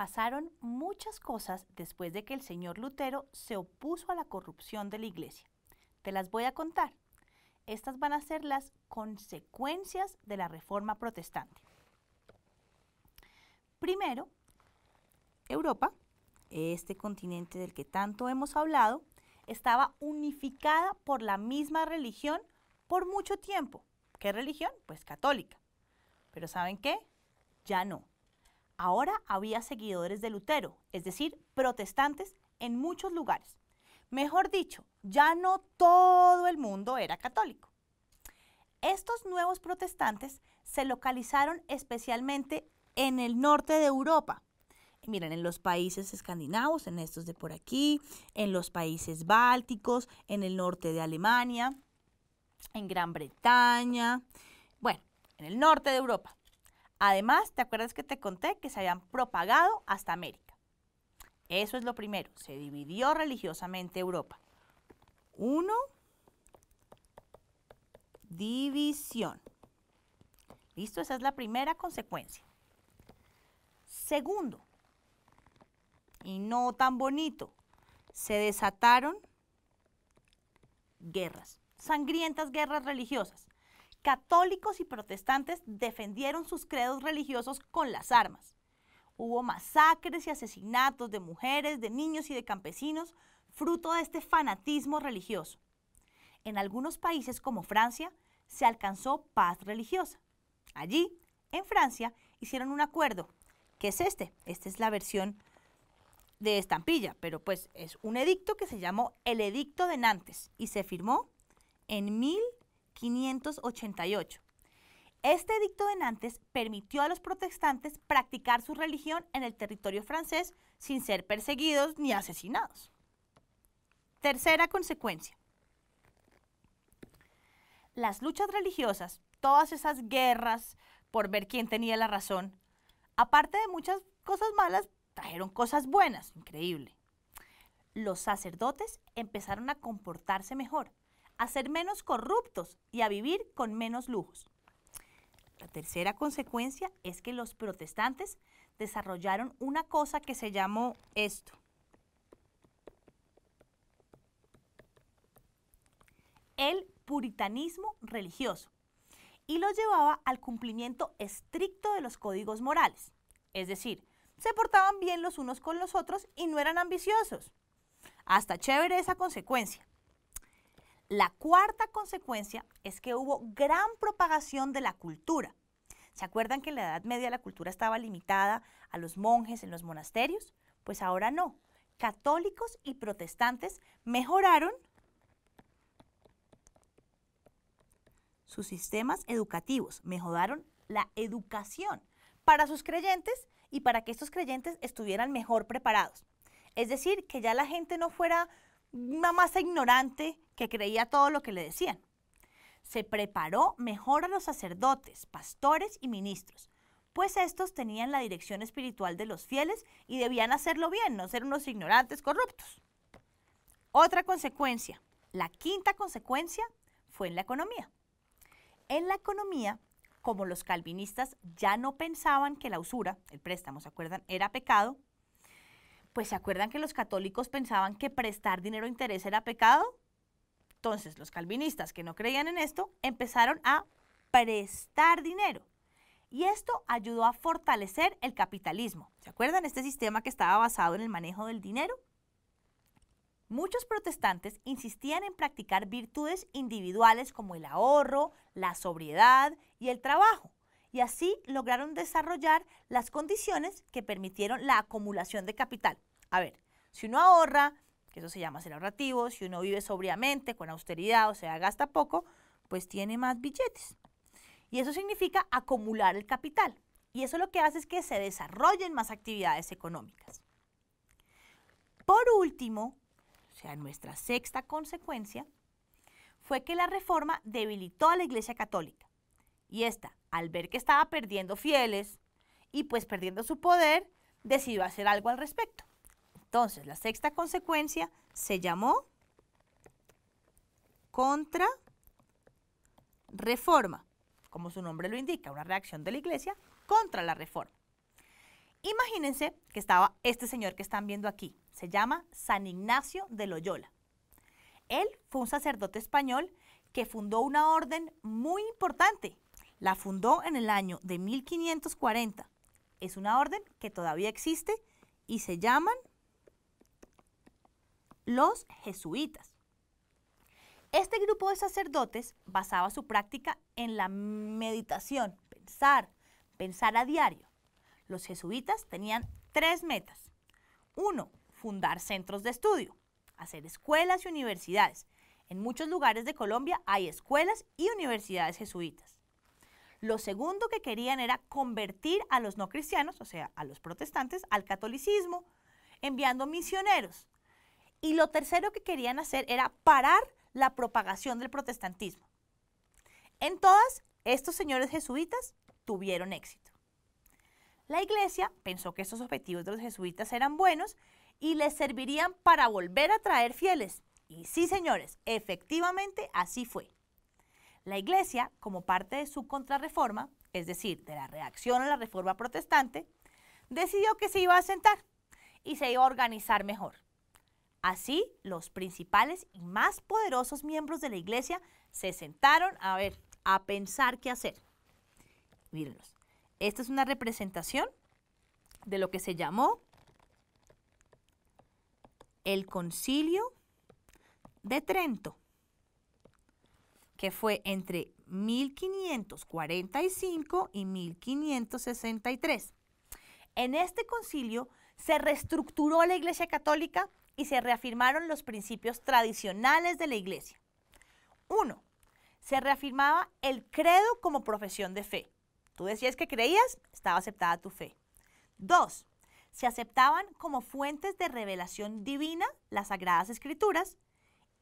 pasaron muchas cosas después de que el señor Lutero se opuso a la corrupción de la iglesia. Te las voy a contar. Estas van a ser las consecuencias de la reforma protestante. Primero, Europa, este continente del que tanto hemos hablado, estaba unificada por la misma religión por mucho tiempo. ¿Qué religión? Pues católica. Pero ¿saben qué? Ya no. Ahora había seguidores de Lutero, es decir, protestantes en muchos lugares. Mejor dicho, ya no todo el mundo era católico. Estos nuevos protestantes se localizaron especialmente en el norte de Europa. Miren, en los países escandinavos, en estos de por aquí, en los países bálticos, en el norte de Alemania, en Gran Bretaña, bueno, en el norte de Europa. Además, ¿te acuerdas que te conté que se habían propagado hasta América? Eso es lo primero, se dividió religiosamente Europa. Uno, división. ¿Listo? Esa es la primera consecuencia. Segundo, y no tan bonito, se desataron guerras, sangrientas guerras religiosas. Católicos y protestantes defendieron sus credos religiosos con las armas. Hubo masacres y asesinatos de mujeres, de niños y de campesinos, fruto de este fanatismo religioso. En algunos países como Francia, se alcanzó paz religiosa. Allí, en Francia, hicieron un acuerdo, que es este. Esta es la versión de estampilla, pero pues es un edicto que se llamó el Edicto de Nantes y se firmó en 1000 588. Este edicto de Nantes permitió a los protestantes practicar su religión en el territorio francés sin ser perseguidos ni asesinados. Tercera consecuencia. Las luchas religiosas, todas esas guerras por ver quién tenía la razón, aparte de muchas cosas malas, trajeron cosas buenas, increíble. Los sacerdotes empezaron a comportarse mejor, a ser menos corruptos y a vivir con menos lujos. La tercera consecuencia es que los protestantes desarrollaron una cosa que se llamó esto. El puritanismo religioso y lo llevaba al cumplimiento estricto de los códigos morales. Es decir, se portaban bien los unos con los otros y no eran ambiciosos. Hasta chévere esa consecuencia. La cuarta consecuencia es que hubo gran propagación de la cultura. ¿Se acuerdan que en la Edad Media la cultura estaba limitada a los monjes en los monasterios? Pues ahora no. Católicos y protestantes mejoraron sus sistemas educativos, mejoraron la educación para sus creyentes y para que estos creyentes estuvieran mejor preparados. Es decir, que ya la gente no fuera una masa ignorante que creía todo lo que le decían. Se preparó mejor a los sacerdotes, pastores y ministros, pues estos tenían la dirección espiritual de los fieles y debían hacerlo bien, no ser unos ignorantes corruptos. Otra consecuencia, la quinta consecuencia, fue en la economía. En la economía, como los calvinistas ya no pensaban que la usura, el préstamo, ¿se acuerdan?, era pecado, pues se acuerdan que los católicos pensaban que prestar dinero a interés era pecado. Entonces, los calvinistas que no creían en esto empezaron a prestar dinero. Y esto ayudó a fortalecer el capitalismo. ¿Se acuerdan este sistema que estaba basado en el manejo del dinero? Muchos protestantes insistían en practicar virtudes individuales como el ahorro, la sobriedad y el trabajo, y así lograron desarrollar las condiciones que permitieron la acumulación de capital. A ver, si uno ahorra, que eso se llama ser ahorrativo, si uno vive sobriamente, con austeridad, o sea, gasta poco, pues tiene más billetes. Y eso significa acumular el capital. Y eso lo que hace es que se desarrollen más actividades económicas. Por último, o sea, nuestra sexta consecuencia, fue que la reforma debilitó a la Iglesia Católica. Y esta, al ver que estaba perdiendo fieles y pues perdiendo su poder, decidió hacer algo al respecto. Entonces, la sexta consecuencia se llamó contra-reforma, como su nombre lo indica, una reacción de la iglesia contra la reforma. Imagínense que estaba este señor que están viendo aquí, se llama San Ignacio de Loyola. Él fue un sacerdote español que fundó una orden muy importante. La fundó en el año de 1540. Es una orden que todavía existe y se llaman los jesuitas. Este grupo de sacerdotes basaba su práctica en la meditación, pensar, pensar a diario. Los jesuitas tenían tres metas. Uno, fundar centros de estudio, hacer escuelas y universidades. En muchos lugares de Colombia hay escuelas y universidades jesuitas. Lo segundo que querían era convertir a los no cristianos, o sea, a los protestantes, al catolicismo, enviando misioneros y lo tercero que querían hacer era parar la propagación del protestantismo. En todas, estos señores jesuitas tuvieron éxito. La iglesia pensó que estos objetivos de los jesuitas eran buenos y les servirían para volver a traer fieles. Y sí, señores, efectivamente así fue. La iglesia, como parte de su contrarreforma, es decir, de la reacción a la reforma protestante, decidió que se iba a sentar y se iba a organizar mejor. Así, los principales y más poderosos miembros de la iglesia se sentaron a ver, a pensar qué hacer. Mírenlos. Esta es una representación de lo que se llamó el concilio de Trento, que fue entre 1545 y 1563. En este concilio se reestructuró la Iglesia Católica y se reafirmaron los principios tradicionales de la Iglesia. Uno, se reafirmaba el credo como profesión de fe. Tú decías que creías, estaba aceptada tu fe. Dos, se aceptaban como fuentes de revelación divina las sagradas escrituras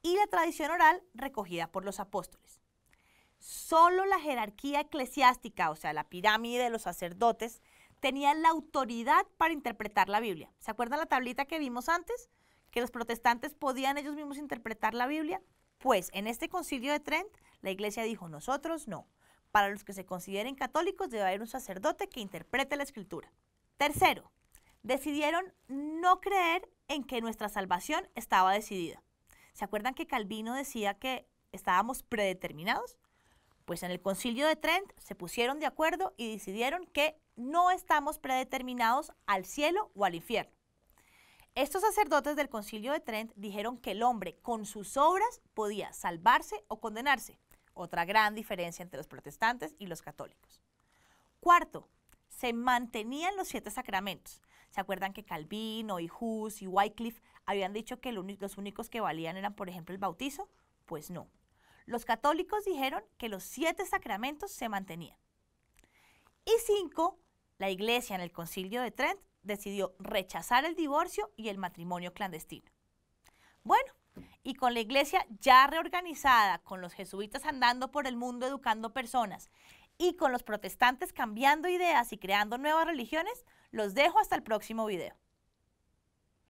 y la tradición oral recogida por los apóstoles. Solo la jerarquía eclesiástica, o sea, la pirámide de los sacerdotes, tenía la autoridad para interpretar la Biblia. ¿Se acuerdan la tablita que vimos antes? que los protestantes podían ellos mismos interpretar la Biblia? Pues en este concilio de Trent, la iglesia dijo, nosotros no. Para los que se consideren católicos debe haber un sacerdote que interprete la escritura. Tercero, decidieron no creer en que nuestra salvación estaba decidida. ¿Se acuerdan que Calvino decía que estábamos predeterminados? Pues en el concilio de Trent se pusieron de acuerdo y decidieron que no estamos predeterminados al cielo o al infierno. Estos sacerdotes del concilio de Trent dijeron que el hombre con sus obras podía salvarse o condenarse, otra gran diferencia entre los protestantes y los católicos. Cuarto, se mantenían los siete sacramentos. ¿Se acuerdan que Calvino y Hus y Wycliffe habían dicho que los únicos que valían eran, por ejemplo, el bautizo? Pues no. Los católicos dijeron que los siete sacramentos se mantenían. Y cinco, la iglesia en el concilio de Trent decidió rechazar el divorcio y el matrimonio clandestino. Bueno, y con la iglesia ya reorganizada, con los jesuitas andando por el mundo educando personas y con los protestantes cambiando ideas y creando nuevas religiones, los dejo hasta el próximo video.